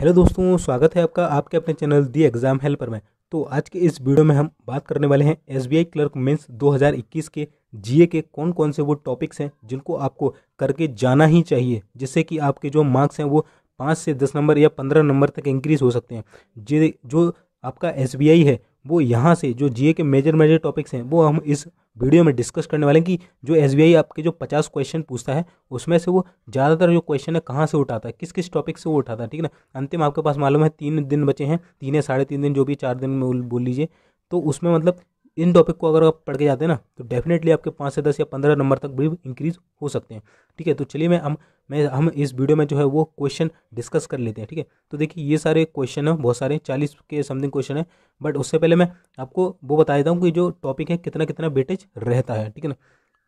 hello दोस्तों स्वागत है आपका आपके अपने चैनल दी एग्जाम हेल्पर में तो आज के इस वीडियो में हम बात करने वाले हैं एसबीआई क्लर्क मेंस 2021 के जीए के कौन कौन से वो टॉपिक्स हैं जिनको आपको करके जाना ही चाहिए जिससे कि आपके जो मार्क्स हैं वो पाँच से दस नंबर या पंद्रह नंबर तक इंक्रीज हो सकते हैं जे जो आपका एस है वो यहाँ से जो जीए के मेजर मेजर टॉपिक्स हैं वो हम इस वीडियो में डिस्कस करने वाले हैं कि जो एस आपके जो पचास क्वेश्चन पूछता है उसमें से वो ज़्यादातर जो क्वेश्चन है कहाँ से उठाता है किस किस टॉपिक से वो उठाता है ठीक है ना अंतिम आपके पास मालूम है तीन दिन बचे हैं तीन या साढ़े तीन दिन जो भी चार दिन में बोल लीजिए तो उसमें मतलब इन टॉपिक को अगर आप पढ़ के जाते हैं ना तो डेफिनेटली आपके पाँच से दस या पंद्रह नंबर तक भी इंक्रीज हो सकते हैं ठीक है तो चलिए मैं हम मैं हम इस वीडियो में जो है वो क्वेश्चन डिस्कस कर लेते हैं ठीक है तो देखिए ये सारे क्वेश्चन हैं बहुत सारे चालीस के समथिंग क्वेश्चन है बट उससे पहले मैं आपको वो बता देता हूँ कि जो टॉपिक है कितना कितना वेटेज रहता है ठीक है ना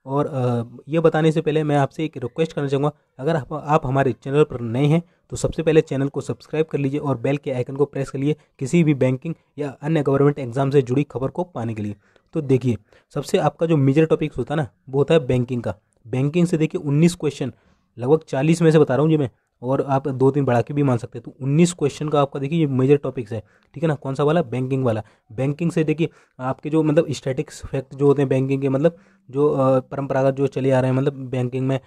और ये बताने से पहले मैं आपसे एक रिक्वेस्ट करना चाहूँगा अगर आप, आप हमारे चैनल पर नए हैं तो सबसे पहले चैनल को सब्सक्राइब कर लीजिए और बेल के आइकन को प्रेस कर लिए किसी भी बैंकिंग या अन्य गवर्नमेंट एग्जाम से जुड़ी खबर को पाने के लिए तो देखिए सबसे आपका जो मेजर टॉपिक्स होता है ना वो होता है बैंकिंग का बैंकिंग से देखिए उन्नीस क्वेश्चन लगभग चालीस में से बता रहा हूँ जी मैं और आप दो तीन बढ़ा के भी मान सकते हैं तो उन्नीस क्वेश्चन का आपका देखिए ये मेजर टॉपिक्स है ठीक है ना कौन सा वाला बैंकिंग वाला बैंकिंग से देखिए आपके जो मतलब स्टैटिक्स फैक्ट जो होते हैं बैंकिंग के मतलब जो परंपरागत जो चले आ रहे हैं मतलब बैंकिंग में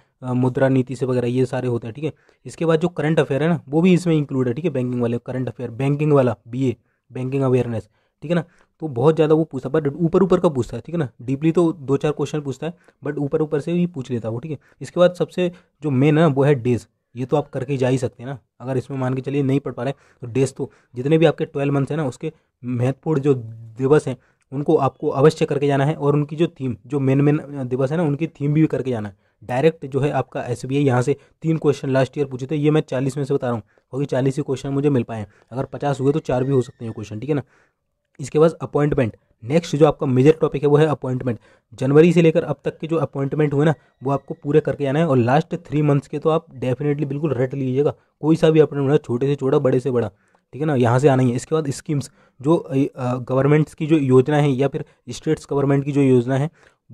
मुद्रा नीति से वगैरह ये सारे होते हैं ठीक है इसके बाद जो करंट अफेयर है ना वो भी इसमें इंक्लूड है ठीक है बैंकिंग वाले करंट अफेयर बैंकिंग वाला बी बैंकिंग अवेयरनेस ठीक है ना तो बहुत ज़्यादा वो पूछता है बट ऊपर ऊपर का पूछता है ठीक है ना डीपली तो दो चार क्वेश्चन पूछता है बट ऊपर ऊपर से भी पूछ लेता है वो ठीक है इसके बाद सबसे जो मेन है वो है डेज ये तो आप करके जा ही सकते हैं ना अगर इसमें मान के चलिए नहीं पढ़ पा रहे तो डेज तो जितने भी आपके ट्वेल्व मंथ्स हैं ना उसके महत्वपूर्ण जो दिवस हैं उनको आपको अवश्य करके जाना है और उनकी जो थीम जो मेन मेन दिवस है ना उनकी थीम भी करके जाना है डायरेक्ट जो है आपका एस बी आई यहाँ से तीन क्वेश्चन लास्ट ईयर पूछे थे ये मैं चालीस में से बता रहा हूँ क्योंकि चालीस ही क्वेश्चन मुझे मिल पाए अगर पचास हुए तो चार भी हो सकते हैं क्वेश्चन ठीक है ना इसके बाद अपॉइंटमेंट नेक्स्ट जो आपका मेजर टॉपिक है वो है अपॉइंटमेंट जनवरी से लेकर अब तक के जो अपॉइंटमेंट हुए ना वो आपको पूरे करके आना है और लास्ट थ्री मंथ्स के तो आप डेफिनेटली बिल्कुल रट लीजिएगा कोई सा भी अपॉइंटमेंट छोटे से छोटा बड़े से बड़ा ठीक है ना यहाँ से आना ही है इसके बाद स्कीम्स जो गवर्नमेंट्स की जो योजना है या फिर स्टेट्स गवर्नमेंट की जो योजना है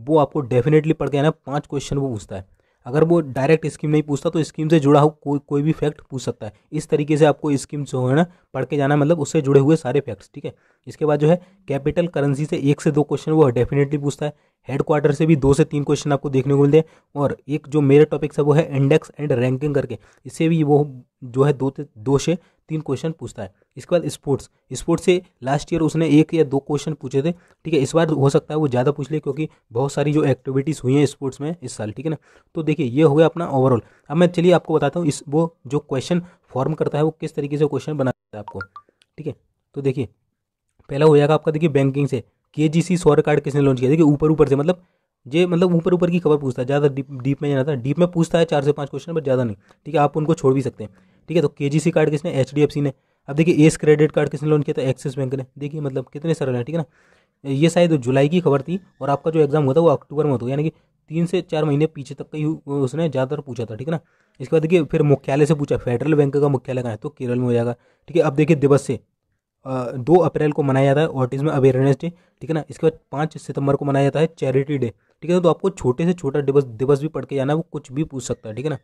वो आपको डेफिनेटली पढ़ के आना पाँच क्वेश्चन वो पूछता है अगर वो डायरेक्ट स्कीम नहीं पूछता तो स्कीम से जुड़ा हो कोई कोई भी फैक्ट पूछ सकता है इस तरीके से आपको स्कीम जो है ना पढ़ के जाना मतलब उससे जुड़े हुए सारे फैक्ट्स ठीक है इसके बाद जो है कैपिटल करेंसी से एक से दो क्वेश्चन वो डेफिनेटली पूछता है हेडक्वार्टर से भी दो से तीन क्वेश्चन आपको देखने को मिलते हैं और एक जो मेरा टॉपिक है वो है इंडेक्स एंड रैंकिंग करके इससे भी वो जो है दो से दो से तीन क्वेश्चन पूछता है इसके बाद स्पोर्ट्स स्पोर्ट्स से लास्ट ईयर उसने एक या दो क्वेश्चन पूछे थे ठीक है इस बार हो सकता है वो ज़्यादा पूछ ले क्योंकि बहुत सारी जो एक्टिविटीज़ हुई हैं स्पोर्ट्स में इस साल ठीक है ना तो देखिए ये हो गया अपना ओवरऑल अब मैं चलिए आपको बताता हूँ इस वो जो क्वेश्चन फॉर्म करता है वो किस तरीके से क्वेश्चन बनाता है आपको ठीक है तो देखिए पहला हो जाएगा आपका देखिए बैंकिंग से के जी सी सौर कार्ड किसने लॉन्च किया देखिए ऊपर ऊपर से मतलब ये मतलब ऊपर ऊपर की खबर पूछता है ज़्यादा डीप डीप में जाना था डीप में पूछता है चार से पाँच क्वेश्चन बट ज़्यादा नहीं ठीक है आप उनको छोड़ भी सकते हैं ठीक है तो के कार्ड किसने एच ने अब देखिए एस क्रेडिट कार्ड किसने लोन किया था एक्सिस बैंक ने देखिए मतलब कितने सरल है ठीक है ना ये शायद जुलाई की खबर थी और आपका जो एग्ज़ाम हुआ था वो अक्टूबर में होता यानी कि तीन से चार महीने पीछे तक का ही उसने ज़्यादातर पूछा था ठीक है ना इसके बाद देखिए फिर मुख्यालय से पूछा फेडरल बैंक का मुख्यालय कहाँ है तो केरल में हो जाएगा ठीक है अब देखिए दिवस से दो अप्रैल को मनाया जाता है ऑटिज्म अवेयरनेस डे ठीक है ना इसके बाद पाँच सितंबर को मनाया जाता है चैरिटी डे ठीक है तो आपको छोटे से छोटा दिवस दिवस भी पढ़ के जाना है वो कुछ भी पूछ सकता है ठीक है ना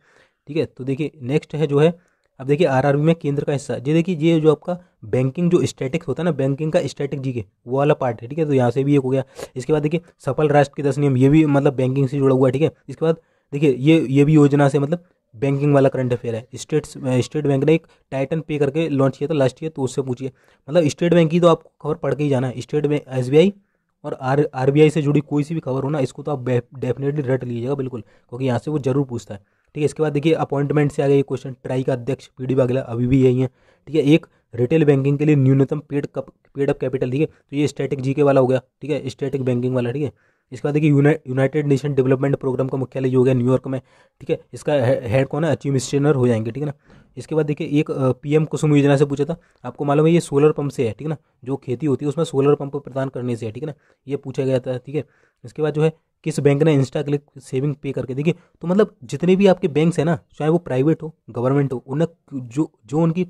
ठीक है तो देखिए नेक्स्ट है जो है अब देखिए आरआरबी में केंद्र का हिस्सा ये देखिए ये जो आपका बैंकिंग जो स्टैटिक्स होता है ना बैंकिंग का स्टैटिक जी के वो वाला पार्ट है ठीक है तो यहाँ से भी एक हो गया इसके बाद देखिए सफल राष्ट्र के दस नियम ये भी मतलब बैंकिंग से जुड़ा हुआ है ठीक है इसके बाद देखिए ये ये भी योजना से मतलब बैंकिंग वाला करंट अफेयर है स्टेट स्टेट बैंक ने एक टाइटन पे करके लॉन्च किया था लास्ट ईयर तो उससे पूछिए मतलब स्टेट बैंक की तो आपको खबर पढ़ के ही जाना है स्टेट बैंक एस और आर आर से जुड़ी कोई सी भी खबर हो ना इसको तो आप डेफिनेटली रट लीजिएगा बिल्कुल क्योंकि यहाँ से वो जरूर पूछता है ठीक है इसके बाद देखिए अपॉइंटमेंट से आ गया ये क्वेश्चन ट्राई का अध्यक्ष पी डी बागला अभी भी यही है ठीक है एक रिटेल बैंकिंग के लिए न्यूनतम paid cup paid up capital ठीक है तो ये स्टैटिक जी के वाला हो गया ठीक है स्टैटिक बैंकिंग वाला ठीक है इसके बाद देखिए यूनाइटेड नेशन डेवलपमेंट प्रोग्राम का मुख्यालय जो हो गया न्यूयॉर्क में ठीक है इसका हेड कौन है अचीव मिस्ट्रेनर हो जाएंगे ठीक है ना इसके बाद देखिए एक पीएम कुसुम योजना से पूछा था आपको मालूम है ये सोलर पंप से है ठीक है ना जो खेती होती है उसमें सोलर पंप प्रदान करने से है ठीक है ना ये पूछा गया था ठीक है इसके बाद जो है किस बैंक ने इंस्टा क्लिक सेविंग पे करके देखिए तो मतलब जितने भी आपके बैंक्स हैं ना चाहे वो प्राइवेट हो गवर्नमेंट हो उन्हें जो जो उनकी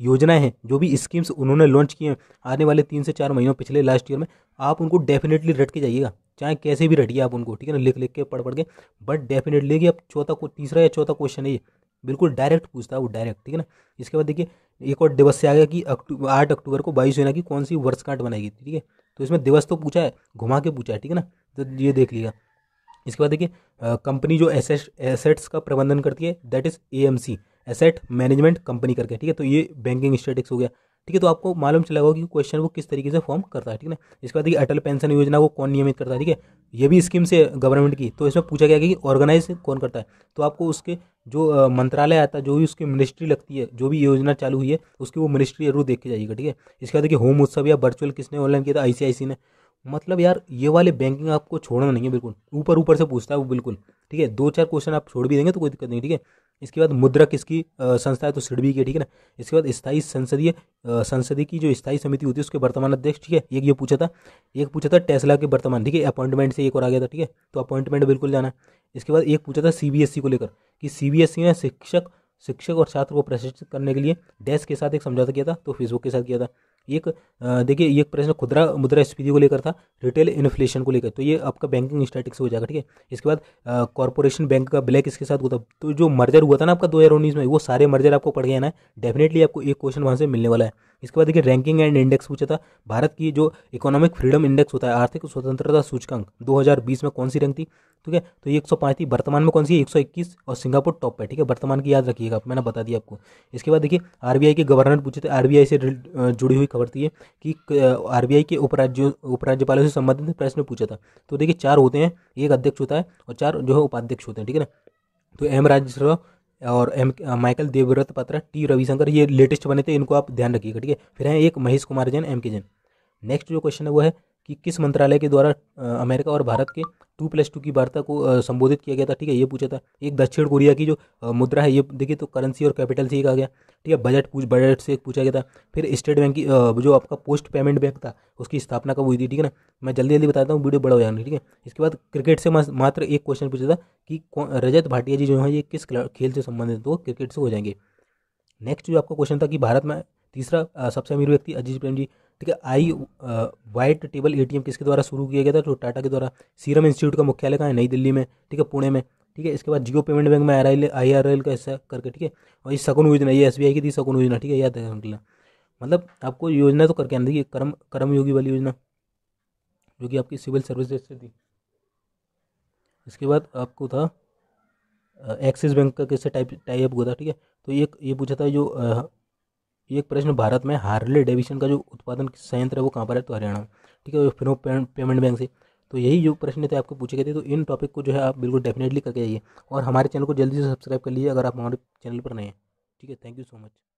योजनाएं हैं जो भी स्कीम्स उन्होंने लॉन्च किए हैं आने वाले तीन से चार महीनों पिछले लास्ट ईयर में आप उनको डेफिनेटली रट के जाइएगा चाहे कैसे भी रटिए आप उनको ठीक है ना लिख लिख के पढ़ पढ़ के बट डेफिनेटली कि अब चौथा को तीसरा या चौथा क्वेश्चन है ये बिल्कुल डायरेक्ट पूछता है वो डायरेक्ट ठीक है ना इसके बाद देखिए एक और दिवस से आ गया कि अक्टूबर आठ अक्टूबर को बाईस सेना की कौन सी वर्षगांठ बनाई गई थी ठीक है तो इसमें दिवस तो पूछा है घुमा के पूछा है ठीक है ना तो ये देख लीजिएगा इसके बाद देखिए कंपनी जो एसेट एसेट्स का प्रबंधन करती है that is a asset management company करके ठीक है तो ये बैंकिंग स्टेटिक्स हो गया ठीक है तो आपको मालूम चला होगा कि क्वेश्चन वो किस तरीके से फॉर्म करता है ठीक है ना इसके बाद देखिए अटल पेंशन योजना को कौन नियमित करता है ठीक है ये भी स्कीम से गवर्नमेंट की तो इसमें पूछा गया कि ऑर्गेनाइज कौन करता है तो आपको उसके जो मंत्रालय आता है जो भी उसकी मिनिस्ट्री लगती है जो भी योजना चालू हुई है उसकी वो मिनिस्ट्री जरूर देख के जाइएगा ठीक है इसके बाद देखिए होम उत्सव या वर्चुअल किसने ऑनलाइन किया था आई ने मतलब यार ये वाले बैंकिंग आपको छोड़ना नहीं है बिल्कुल ऊपर ऊपर से पूछता है वो बिल्कुल ठीक है दो चार क्वेश्चन आप छोड़ भी देंगे तो कोई दिक्कत नहीं ठीक है इसके बाद मुद्रा किसकी संस्था है तो सिडबी की ठीक है ना इसके बाद स्थायी संसदीय संसदीय की जो स्थायी समिति होती है उसके वर्तमान अध्यक्ष ठीक है एक ये पूछा था एक पूछा था टेस्ला के वर्तमान ठीक है अपॉइंटमेंट से एक और आ गया था ठीक है तो अपॉइंटमेंट बिल्कुल जाना है इसके बाद एक पूछा था सीबीएसई e को लेकर कि सीबीएसई e ने शिक्षक शिक्षक और छात्र को प्रशिक्षित करने के लिए डेस्क के साथ एक समझौता किया था तो फेसबुक के साथ किया था एक देखिए ये प्रश्न खुदरा मुद्रा स्फीति को लेकर था रिटेल इन्फ्लेशन को लेकर तो ये आपका बैंकिंग स्टैटिक्स हो जाएगा ठीक है इसके बाद कॉरपोरेशन बैंक का ब्लैक इसके साथ हुआ था तो जो मर्जर हुआ था ना आपका दो हज़ार उन्नीस में वो सारे मर्जर आपको पढ़ गया ना डेफिनेटली आपको एक क्वेश्चन वहाँ से मिलने वाला है इसके बाद देखिए रैंकिंग एंड इंडेक्स पूछा था भारत की जो इकोनॉमिक फ्रीडम इंडेक्स होता है आर्थिक स्वतंत्रता सूचकांक 2020 में कौन सी रैंक थी ठीक है तो ये 105 थी वर्तमान में कौन सी 121 और सिंगापुर टॉप पर ठीक है वर्तमान की याद रखिएगा मैंने बता दिया आपको इसके बाद देखिए आरबीआई के गवर्नर पूछे थे आरबीआई से जुड़ी हुई खबर थी कि आरबीआई के उपराज्य उपराज्यपालों से संबंधित प्रश्न पूछा था तो देखिए चार होते हैं एक अध्यक्ष होता है और चार जो है उपाध्यक्ष होते हैं ठीक है ना तो एम राजेश्वर और M Michael Debabrata Patra T Ravishankar ये लेटेस्ट बने थे इनको आप ध्यान रखिएगा ठीक है फिर हैं एक महेश कुमार जैन एम के जैन नेक्स्ट जो क्वेश्चन है वो है कि किस मंत्रालय के द्वारा अमेरिका और भारत के टू प्लस टू की वार्ता को संबोधित किया गया था ठीक है ये पूछा था एक दक्षिण कोरिया की जो मुद्रा है ये देखिए तो करेंसी और कैपिटल से ही कहा गया ठीक है बजट पूछ बजट से पूछा गया था फिर स्टेट बैंक की जो आपका पोस्ट पेमेंट बैंक था उसकी स्थापना कब हुई थी ठीक है ना मैं जल्दी जल्दी बताता हूँ वीडियो बड़ा हो जाएगा ठीक है इसके बाद क्रिकेट से मात्र एक क्वेश्चन पूछा था कि रजत भाटिया जी जो है ये किस खेल से संबंधित तो क्रिकेट से हो जाएंगे नेक्स्ट जो आपका क्वेश्चन था कि भारत में तीसरा सबसे अमीर व्यक्ति अजीत प्रेम जी ठीक है आई वाइट टेबल एटीएम किसके द्वारा शुरू किया गया था तो टाटा के द्वारा सीरम इंस्टीट्यूट का मुख्यालय कहाँ है नई दिल्ली में ठीक है पुणे में ठीक है इसके बाद जियो पेमेंट बैंक में R I I R L का ऐसा करके ठीक है और ये शकुन योजना ये एस बी आई की थी सकुन योजना ठीक है याद है मतलब आपको योजना तो करके आना देखिए कर्म कर्म योगी वाली योजना जो कि आपकी सिविल सर्विस से थी इसके बाद आपको था एक्सिस बैंक का कैसे टाइप टाइप हुआ था ठीक है तो ये ये पूछा था जो ये एक प्रश्न भारत में हार्ले डेविशन का जो उत्पादन संयंत्र है वो कहाँ पर है तो हरियाणा ठीक है फिनो पेमेंट बैंक से तो यही योग प्रश्न थे आपको पूछे गए थे तो इन टॉपिक को जो है आप बिल्कुल डेफिनेटली करके जाइए और हमारे चैनल को जल्दी से सब्सक्राइब कर लीजिए अगर आप हमारे चैनल पर नए हैं ठीक है थैंक यू सो मच